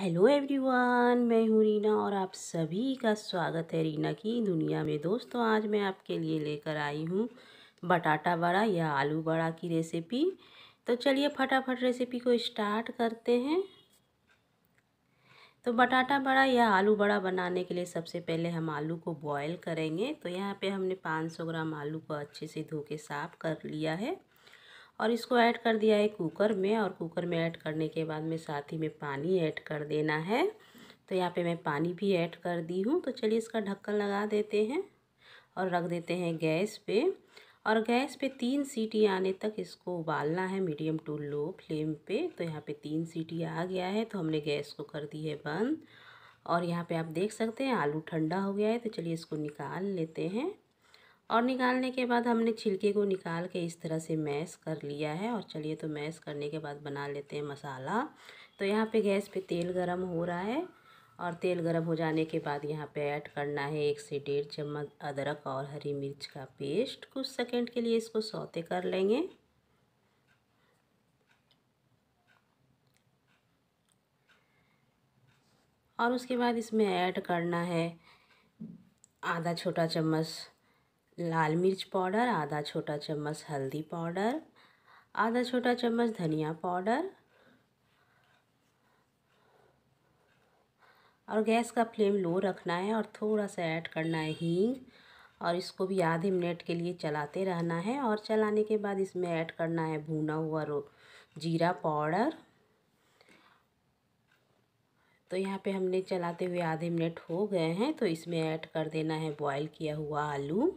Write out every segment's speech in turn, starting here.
hello everyone मैं हूँ रीना और आप सभी का स्वागत है रीना की दुनिया में दोस्तों आज मैं आपके लिए लेकर आई हूँ बटाटा बड़ा या आलू बड़ा की रेसिपी तो चलिए फटाफट रेसिपी को स्टार्ट करते हैं तो बटाटा बड़ा या आलू बड़ा बनाने के लिए सबसे पहले हम आलू को बॉयल करेंगे तो यहाँ पे हमने 500 ग्राम आलू को अच्छे से धो के साफ़ कर लिया है और इसको ऐड कर दिया है कुकर में और कुकर में ऐड करने के बाद में साथ ही में पानी ऐड कर देना है तो यहाँ पे मैं पानी भी ऐड कर दी हूँ तो चलिए इसका ढक्कन लगा देते हैं और रख देते हैं गैस पे और गैस पे तीन सीटी आने तक इसको उबालना है मीडियम टू लो फ्लेम पे तो यहाँ पे तीन सीटी आ गया है तो हमने गैस को कर दी है बंद और यहाँ पे आप देख सकते हैं आलू ठंडा हो गया है तो चलिए इसको निकाल लेते हैं और निकालने के बाद हमने छिलके को निकाल के इस तरह से मैश कर लिया है और चलिए तो मैश करने के बाद बना लेते हैं मसाला तो यहाँ पे गैस पे तेल गरम हो रहा है और तेल गरम हो जाने के बाद यहाँ पे ऐड करना है एक से डेढ़ चम्मच अदरक और हरी मिर्च का पेस्ट कुछ सेकंड के लिए इसको सौते कर लेंगे और उसके बाद इसमें ऐड करना है आधा छोटा चम्मच लाल मिर्च पाउडर आधा छोटा चम्मच हल्दी पाउडर आधा छोटा चम्मच धनिया पाउडर और गैस का फ्लेम लो रखना है और थोड़ा सा ऐड करना है हींग और इसको भी आधे मिनट के लिए चलाते रहना है और चलाने के बाद इसमें ऐड करना है भुना हुआ रो जीरा पाउडर तो यहाँ पे हमने चलाते हुए आधे मिनट हो गए हैं तो इसमें ऐड कर देना है बॉईल किया हुआ आलू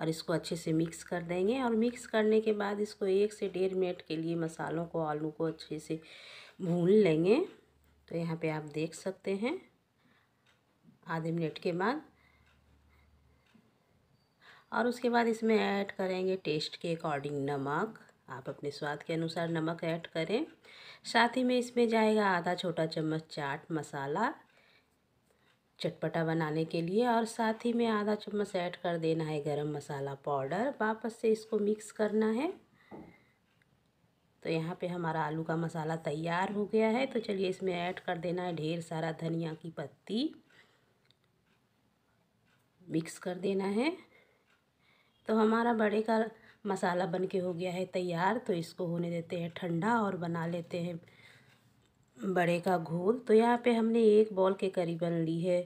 और इसको अच्छे से मिक्स कर देंगे और मिक्स करने के बाद इसको एक से डेढ़ मिनट के लिए मसालों को आलू को अच्छे से भून लेंगे तो यहाँ पे आप देख सकते हैं आधे मिनट के बाद और उसके बाद इसमें ऐड करेंगे टेस्ट के अकॉर्डिंग नमक आप अपने स्वाद के अनुसार नमक ऐड करें साथ ही में इसमें जाएगा आधा छोटा चम्मच चाट मसाला चटपटा बनाने के लिए और साथ ही में आधा चम्मच ऐड कर देना है गरम मसाला पाउडर वापस से इसको मिक्स करना है तो यहाँ पे हमारा आलू का मसाला तैयार हो गया है तो चलिए इसमें ऐड कर देना है ढेर सारा धनिया की पत्ती मिक्स कर देना है तो हमारा बड़े का मसाला बन के हो गया है तैयार तो इसको होने देते हैं ठंडा और बना लेते हैं बड़े का घोल तो यहाँ पे हमने एक बॉल के करीबन ली है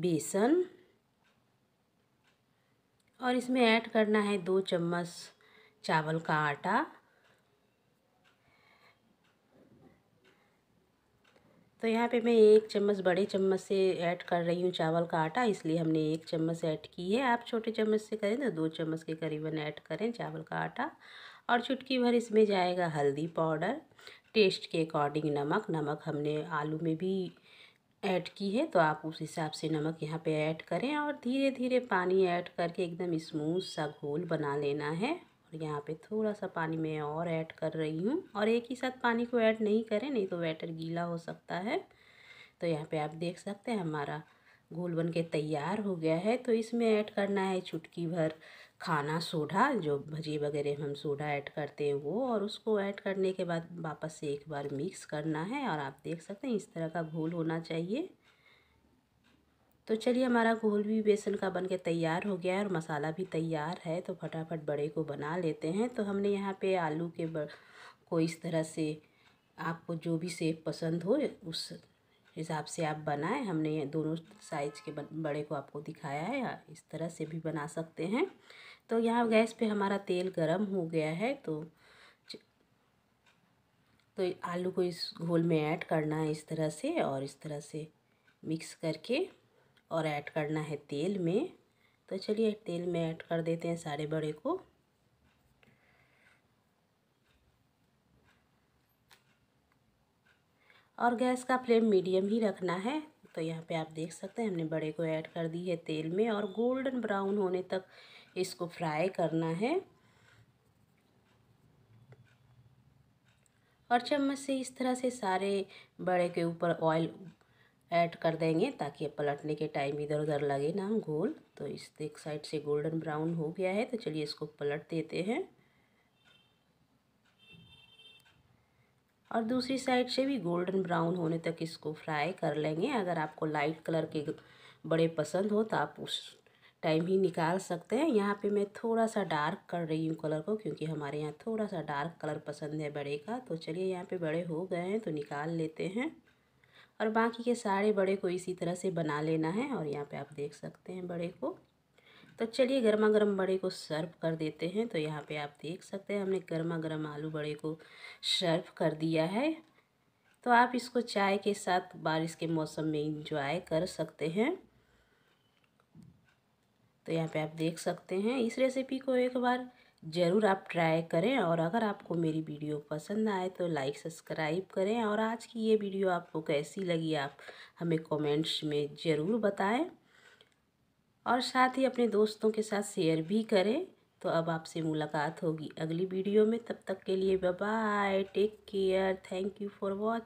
बेसन और इसमें ऐड करना है दो चम्मच चावल का आटा तो यहाँ पे मैं एक चम्मच बड़े चम्मच से ऐड कर रही हूँ चावल का आटा इसलिए हमने एक चम्मच ऐड की है आप छोटे चम्मच से करें तो दो चम्मच के करीबन ऐड करें चावल का आटा और चुटकी भर इसमें जाएगा हल्दी पाउडर टेस्ट के अकॉर्डिंग नमक नमक हमने आलू में भी ऐड की है तो आप उस हिसाब से नमक यहाँ पे ऐड करें और धीरे धीरे पानी ऐड करके एकदम स्मूथ सा घोल बना लेना है और यहाँ पे थोड़ा सा पानी मैं और ऐड कर रही हूँ और एक ही साथ पानी को ऐड नहीं करें नहीं तो बैटर गीला हो सकता है तो यहाँ पे आप देख सकते हैं हमारा घोल बन के तैयार हो गया है तो इसमें ऐड करना है चुटकी भर खाना सोडा जो भजी वगैरह में हम सोडा ऐड करते हैं वो और उसको ऐड करने के बाद वापस से एक बार मिक्स करना है और आप देख सकते हैं इस तरह का घोल होना चाहिए तो चलिए हमारा घोल भी बेसन का बन के तैयार हो गया है और मसाला भी तैयार है तो फटाफट बड़े को बना लेते हैं तो हमने यहाँ पे आलू के को इस तरह से आपको जो भी सेब पसंद हो उस हिसाब से आप बनाएं हमने दोनों साइज के बड़े को आपको दिखाया है हाँ, इस तरह से भी बना सकते हैं तो यहाँ गैस पे हमारा तेल गरम हो गया है तो तो आलू को इस घोल में ऐड करना है इस तरह से और इस तरह से मिक्स करके और ऐड करना है तेल में तो चलिए तेल में ऐड कर देते हैं सारे बड़े को और गैस का फ्लेम मीडियम ही रखना है तो यहाँ पे आप देख सकते हैं हमने बड़े को ऐड कर दी है तेल में और गोल्डन ब्राउन होने तक इसको फ्राई करना है और चम्मच से इस तरह से सारे बड़े के ऊपर ऑयल ऐड कर देंगे ताकि पलटने के टाइम इधर उधर लगे ना गोल तो इस एक साइड से गोल्डन ब्राउन हो गया है तो चलिए इसको पलट देते हैं और दूसरी साइड से भी गोल्डन ब्राउन होने तक इसको फ्राई कर लेंगे अगर आपको लाइट कलर के बड़े पसंद हो तो आप उस टाइम ही निकाल सकते हैं यहाँ पे मैं थोड़ा सा डार्क कर रही हूँ कलर को क्योंकि हमारे यहाँ थोड़ा सा डार्क कलर पसंद है बड़े का तो चलिए यहाँ पे बड़े हो गए हैं तो निकाल लेते हैं और बाकी के सारे बड़े को इसी तरह से बना लेना है और यहाँ पे आप देख सकते हैं बड़े को तो चलिए गर्मा गर्म बड़े को सर्व कर देते हैं तो यहाँ पे आप देख सकते हैं हमने गर्मा गर्म आलू बड़े को सर्व कर दिया है तो आप इसको चाय के साथ बारिश के मौसम में इंजॉय कर सकते हैं तो यहाँ पे आप देख सकते हैं इस रेसिपी को एक बार ज़रूर आप ट्राई करें और अगर आपको मेरी वीडियो पसंद आए तो लाइक सब्सक्राइब करें और आज की ये वीडियो आपको कैसी लगी आप हमें कमेंट्स में ज़रूर बताएं और साथ ही अपने दोस्तों के साथ शेयर भी करें तो अब आपसे मुलाकात होगी अगली वीडियो में तब तक के लिए bye take care thank you for watch